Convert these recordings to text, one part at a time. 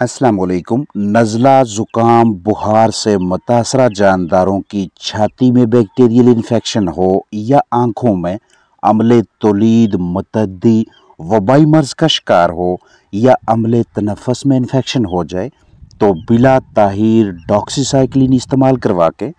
असलकुम नज़ला ज़ुकाम बुखार से मुतासर जानदारों की छाती में बैक्टीरियल इन्फेक्शन हो या आँखों में अमल तोलीद मतदी वबाई मर्ज़ का शिकार हो या अमल तनफस में इन्फेक्शन हो जाए तो बिला ताहिर डॉक्सीसाइक्लिन इस्तेमाल करवा के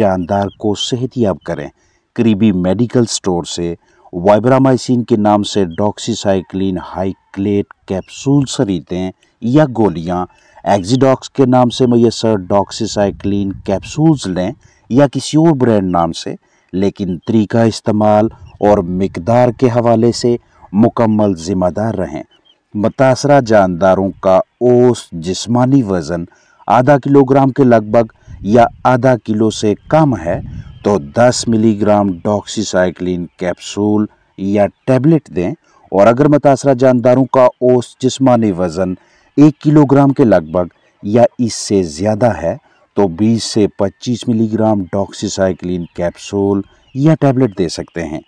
जानदार को सेहत याब करें करीबी मेडिकल स्टोर से वाइब्रामाइसिन के नाम से डॉक्सीसाइक्लिन हाइक्लेट कैप्सूल खरीदें या गोलियाँ एक्जीडॉक्स के नाम से मैसर डॉक्सीसाइक्लिन कैप्सूल्स लें या किसी और ब्रांड नाम से लेकिन तरीका इस्तेमाल और मकदार के हवाले से मुकम्मल ज़िम्मेदार रहें मुतासरा जानदारों का ओस जिस्मानी वज़न आधा किलोग्राम के लगभग या आधा किलो से कम है तो 10 मिलीग्राम डॉक्सीसाइक्लिन कैप्सूल या टैबलेट दें और अगर मुतासरा जानदारों का ओस जिस्मानी वज़न एक किलोग्राम के लगभग या इससे ज़्यादा है तो 20 से 25 मिलीग्राम डॉक्सीसाइक्लिन कैप्सूल या टैबलेट दे सकते हैं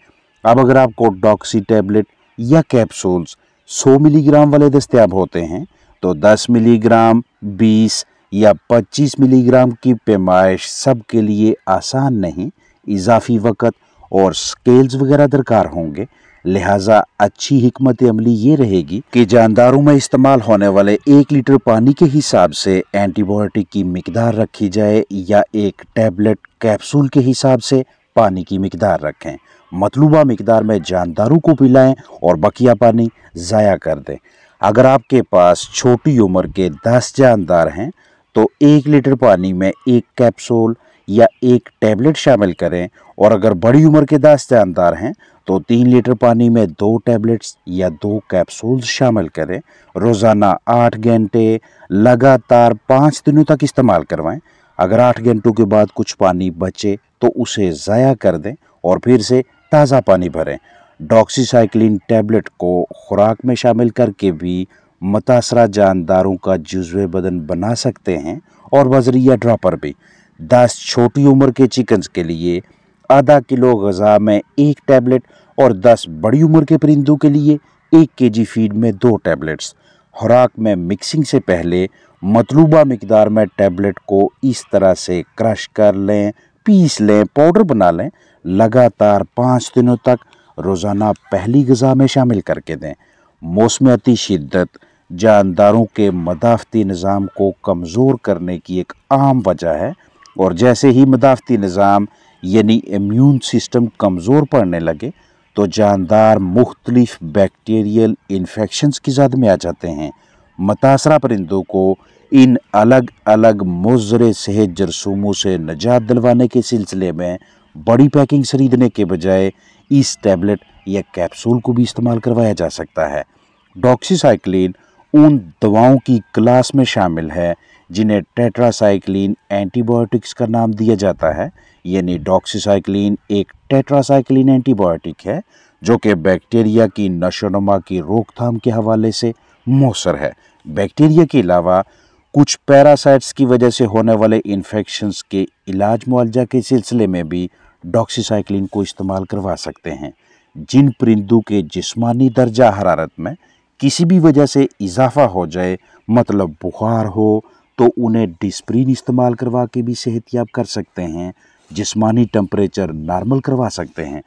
अब अगर आपको डॉक्सी टैबलेट या कैप्सूल्स 100 मिलीग्राम वाले दस्तियाब होते हैं तो 10 मिलीग्राम 20 या 25 मिलीग्राम की पैमाइश सब के लिए आसान नहीं इजाफी वक़्त और स्केल्स वगैरह दरकार होंगे लिहाजा अच्छी हमत अमली ये रहेगी कि जानदारों में इस्तेमाल होने वाले एक लीटर पानी के हिसाब से एंटीबायोटिक की मकदार रखी जाए या एक टैबलेट कैप्सूल के हिसाब से पानी की मकदार रखें मतलूबा मकदार में जानदारों को पिलाएं और बकिया पानी ज़ाया कर दें अगर आपके पास छोटी उम्र के दस जानदार हैं तो एक लीटर पानी में एक कैप्सूल या एक टैबलेट शामिल करें और अगर बड़ी उम्र के दास्तानदार हैं तो तीन लीटर पानी में दो टैबलेट्स या दो कैप्सूल्स शामिल करें रोज़ाना आठ घंटे लगातार पाँच दिनों तक इस्तेमाल करवाएं अगर आठ घंटों के बाद कुछ पानी बचे तो उसे ज़ाया कर दें और फिर से ताज़ा पानी भरें डॉक्सीसाइक्लिन टैबलेट को खुराक में शामिल करके भी मुतासरा जानदारों का जुजव बदन बना सकते हैं और वजरिया ड्रॉपर भी दस छोटी उम्र के चिकन्स के लिए आधा किलो गज़ा में एक टैबलेट और दस बड़ी उम्र के परिंदों के लिए एक के जी फीड में दो टैबलेट्स खुराक में मिक्सिंग से पहले मतलूबा मकदार में टैबलेट को इस तरह से क्रश कर लें पीस लें पाउडर बना लें लगातार पाँच दिनों तक रोज़ाना पहली गज़ा में शामिल करके दें मौसमियाती शिद्दत जानदारों के मदाफती निज़ाम को कमज़ोर करने की एक आम वजह है और जैसे ही मदाफती निज़ाम यानी इम्यून सिस्टम कमज़ोर पड़ने लगे तो जानदार मुख्तलिफ बैक्टीरियल इन्फेक्शन की जद में आ जाते हैं मुतासरा परिंदों को इन अलग अलग मुजर सेहत जरसूमों से नजात दिलवाने के सिलसिले में बड़ी पैकिंग खरीदने के बजाय इस टैबलेट या कैप्सूल को भी इस्तेमाल करवाया जा सकता है डॉक्सीसाइक्लिन उन दवाओं की क्लास में शामिल है जिन्हें टेट्रासाइक्लिन एंटीबायोटिक्स का नाम दिया जाता है यानी डॉक्सीसाइक्लिन एक टेट्रासाइक्लिन एंटीबायोटिक है जो कि बैक्टीरिया की नशोनमा की रोकथाम के हवाले से मौसर है बैक्टीरिया के अलावा कुछ पैरासाइट्स की वजह से होने वाले इन्फेक्शंस के इलाज मुआवजा के सिलसिले में भी डॉक्सीसाइक्लिन को इस्तेमाल करवा सकते हैं जिन परिंदों के जिस्मानी दर्जा हरारत में किसी भी वजह से इजाफा हो जाए मतलब बुखार हो तो उन्हें डिस्प्रीन इस्तेमाल करवा के भी सेहतियाब कर सकते हैं जिसमानी टम्परेचर नॉर्मल करवा सकते हैं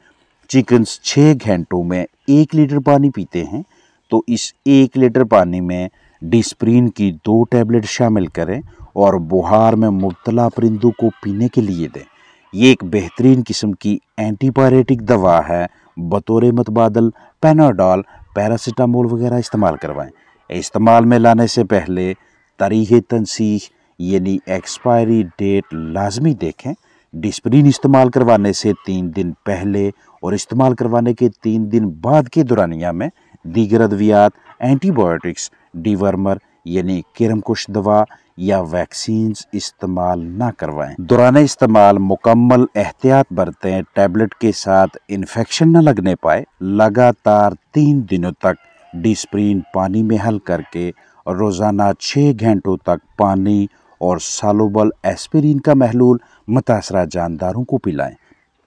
चिकन्स छः घंटों में एक लीटर पानी पीते हैं तो इस एक लीटर पानी में डिस्प्रीन की दो टैबलेट शामिल करें और बुहार में मुबतला परिंदों को पीने के लिए दें ये एक बेहतरीन किस्म की एंटीबायोटिक दवा है बतौर मतबादल पेनाडॉल पैरासीटामोल वगैरह इस्तेमाल करवाएं इस्तेमाल में लाने से पहले तारीख तनसीख यानी एक्सपायरी डेट लाजमी देखें डिस्प्रीन इस्तेमाल करवाने से तीन दिन पहले और इस्तेमाल करवाने के तीन दिन बाद के दौरानिया में दीगर अद्वियात एंटीबायोटिक्स डिवर्मर यानी किरमकुश दवा या वैक्सीन इस्तेमाल ना करवाएं दौरान इस्तेमाल मुकम्मल एहतियात बरतें टैबलेट के साथ इन्फेक्शन न लगने पाए लगातार तीन दिनों तक डिस्प्रीन पानी में हल करके रोज़ाना छः घंटों तक पानी और सालोबल एस्पिरिन का महलूल मुतासर जानदारों को पिलाएं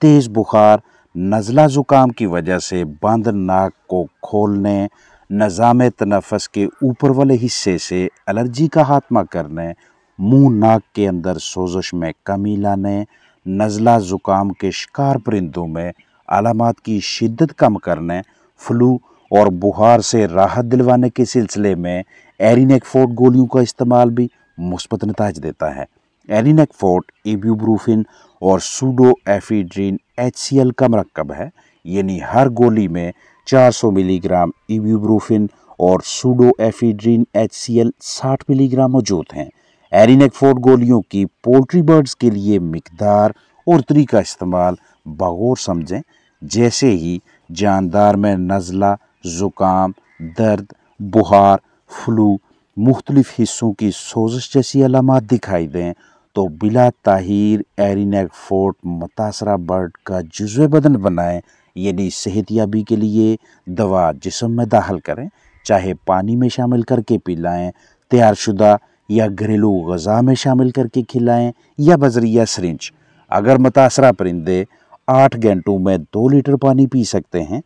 तेज़ बुखार नज़ला ज़ुकाम की वजह से बंद नाक को खोलने नज़ाम तनफस के ऊपर वाले हिस्से से एलर्जी का हात्मा करने मुंह नाक के अंदर सोजश में कमी लाने नज़ला ज़ुकाम के शिकार परिंदों में अलामत की शिद्दत कम करने फ्लू और बुहार से राहत दिलवाने के सिलसिले में एरिनेक फोर्ट गोलियों का इस्तेमाल भी मुस्बत नतज देता है एरिनेक फोर्ट एब्यूब्रूफिन और सूडो एफीड्रीन एच का मरकब है यानी हर गोली में 400 मिलीग्राम एब्यूब्रूफिन और pseudoephedrine H C L साठ मिलीग्राम मौजूद हैं एरिनेक फोर्ट गोलियों की पोल्ट्री बर्ड्स के लिए मकदार और तरीका इस्तेमाल बगौर समझें जैसे ही जानदार में नज़ला ज़ुकाम दर्द बुखार फ्लू मुख्तलिफ हिस्सों की सोजश जैसी अलामत दिखाई दें तो बिला ताहिर एरिनेक फोर्ट मुतासरा बर्ड का जज्व बदन बनाएं यानी सेहत याबी के लिए दवा जिसम में दाखिल करें चाहे पानी में शामिल करके पिलाएं तैयारशुदा या घरेलू गज़ा में शामिल करके खिलाएं या बजरिया सरिंच अगर मुतासरा परिंदे आठ घंटों में दो लीटर पानी पी सकते हैं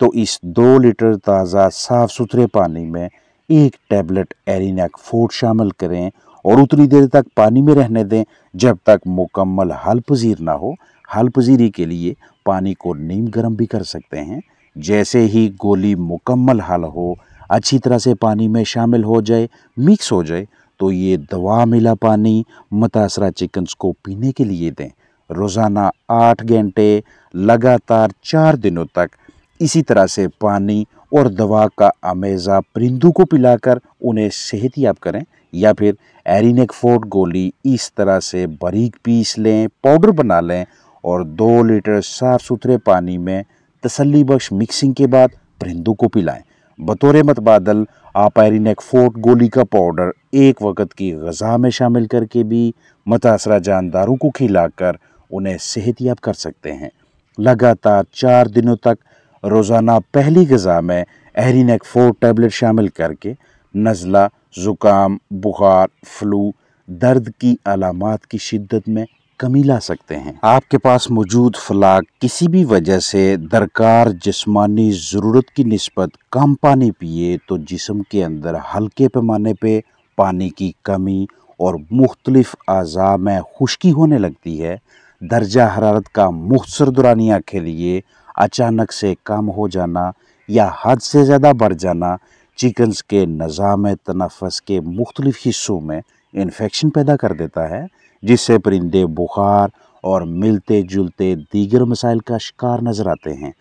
तो इस दो लीटर ताज़ा साफ़ सुथरे पानी में एक टैबलेट एरिनक फोर्ट शामिल करें और उतनी देर तक पानी में रहने दें जब तक मुकम्मल हल पजीर ना हो हल पजीरी के लिए पानी को नीम गर्म भी कर सकते हैं जैसे ही गोली मुकम्मल हल हो अच्छी तरह से पानी में शामिल हो जाए मिक्स हो जाए तो ये दवा मिला पानी मुतासरा चिकन्स को पीने के लिए दें रोज़ाना आठ घंटे लगातार चार दिनों तक इसी तरह से पानी और दवा का आमेज़ा परिंदों को पिलाकर उन्हें सेहत याब करें या फिर एरिनेक फोर्ट गोली इस तरह से बारीक पीस लें पाउडर बना लें और दो लीटर साफ़ सुथरे पानी में तसली बख्श मिक्सिंग के बाद परिंदू को पिलाएं बतौर मतबादल आप एरिनेक फोर्ट गोली का पाउडर एक वक्त की गज़ा में शामिल करके भी मुतासरा जानदारों को खिलाकर उन्हें सेहतियाब कर सकते हैं लगातार चार दिनों तक रोज़ाना पहली गज़ा में एहरीनेक फोर टैबलेट शामिल करके नज़ला ज़ुकाम बुखार फ्लू दर्द की अलामत की शिद्दत में कमी ला सकते हैं आपके पास मौजूद फलाक किसी भी वजह से दरकार जिस्मानी ज़रूरत की नस्बत कम पानी पिए तो जिसम के अंदर हल्के पैमाने पे पानी की कमी और मुख्तलिफ अज़ा में खुश्की होने लगती है दर्जा हरारत का मुख्तर दुरानिया के लिए अचानक से कम हो जाना या हद से ज़्यादा बढ़ जाना चिकन्स के निज़ाम तनफ़स के मुख्तलिफ़ हिस्सों में इन्फेक्शन पैदा कर देता है जिससे परिंदे बुखार और मिलते जुलते दीगर मसाइल का शिकार नज़र आते हैं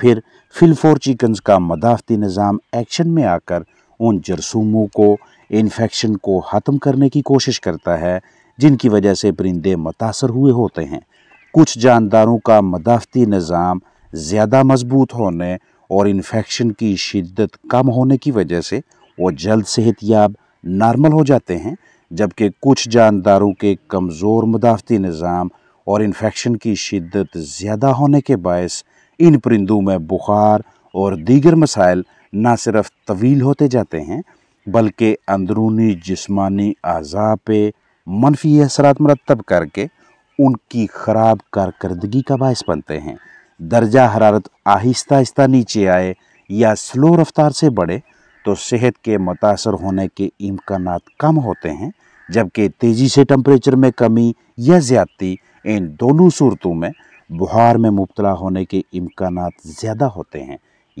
फिर फिलफोर चिकन्स का मदाफती निज़ाम एक्शन में आकर उन जरसूमों को इन्फेक्शन को ख़त्म करने की कोशिश करता है जिनकी वजह से परिंदे मुतासर हुए होते हैं कुछ जानदारों का मदाफती निज़ाम ज़्यादा मजबूत होने और इन्फेक्शन की शिद्दत कम होने की वजह से वो जल्द सेहतियाब नॉर्मल हो जाते हैं जबकि कुछ जानदारों के कमज़ोर मुदाफ़ती निज़ाम और इन्फेक्शन की शिद्दत ज़्यादा होने के बायस इन परिंदों में बुखार और दीगर मसाइल ना सिर्फ तवील होते जाते हैं बल्कि अंदरूनी जिस्मानी अज़ा पे मनफी असरात मरतब करके उनकी ख़राब कारकर्दगी का बायस बनते हैं दर्जा हरारत आहिस्ता आहिस्ता नीचे आए या स्लो रफ्तार से बढ़े तो सेहत के मुतासर होने के इम्कान कम होते हैं जबकि तेज़ी से टम्परेचर में कमी या ज़्यादती इन दोनों सूरतों में बुहार में मुबतला होने के इम्कान ज़्यादा होते हैं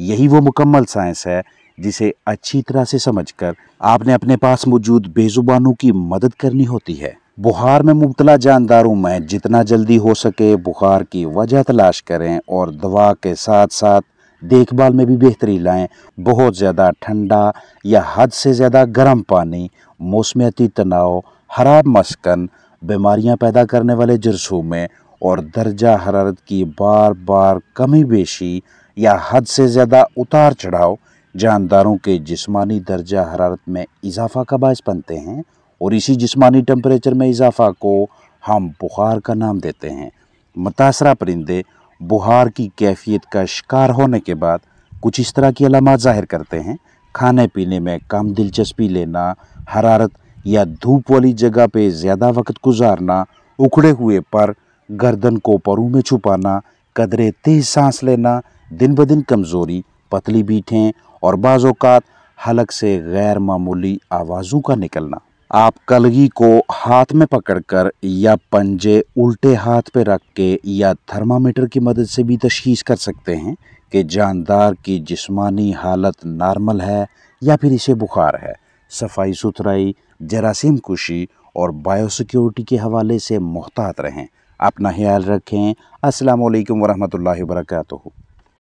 यही वो मुकम्मल साइंस है जिसे अच्छी तरह से समझकर आपने अपने पास मौजूद बेजुबानों की मदद करनी होती है बुखार में मुबतला जानदारों में जितना जल्दी हो सके बुखार की वजह तलाश करें और दवा के साथ साथ देखभाल में भी बेहतरी लाएं बहुत ज़्यादा ठंडा या हद से ज़्यादा गर्म पानी मौसमियाती तनाव हराब मस्कन बीमारियां पैदा करने वाले जरसूम में और दर्जा हरारत की बार बार कमी बेशी या हद से ज़्यादा उतार चढ़ाव जानदारों के जिस्मानी दर्जा हरारत में इजाफा का बायस बनते हैं और इसी जिसमानी टम्परेचर में इजाफा को हम बुखार का नाम देते हैं मुतासरा परिंदे बुखार की कैफियत का शिकार होने के बाद कुछ इस तरह की अलामत ज़ाहिर करते हैं खाने पीने में कम दिलचस्पी लेना हरारत या धूप वाली जगह पे ज़्यादा वक्त गुजारना उखड़े हुए पर गर्दन को परों में छुपाना कदरे तेज सांस लेना दिन ब दिन कमज़ोरी पतली बीठें और बाज़ात हलक से गैर मामूली आवाज़ों का निकलना आप कलगी को हाथ में पकड़कर या पंजे उल्टे हाथ पर रख के या थर्मामीटर की मदद से भी तशीस कर सकते हैं कि जानदार की जिस्मानी हालत नॉर्मल है या फिर इसे बुखार है सफाई सुथराई जरासीम कुशी और बायोसिक्योरिटी के हवाले से मोहतात रहें अपना ख्याल रखें असलकम वरहमल वर्का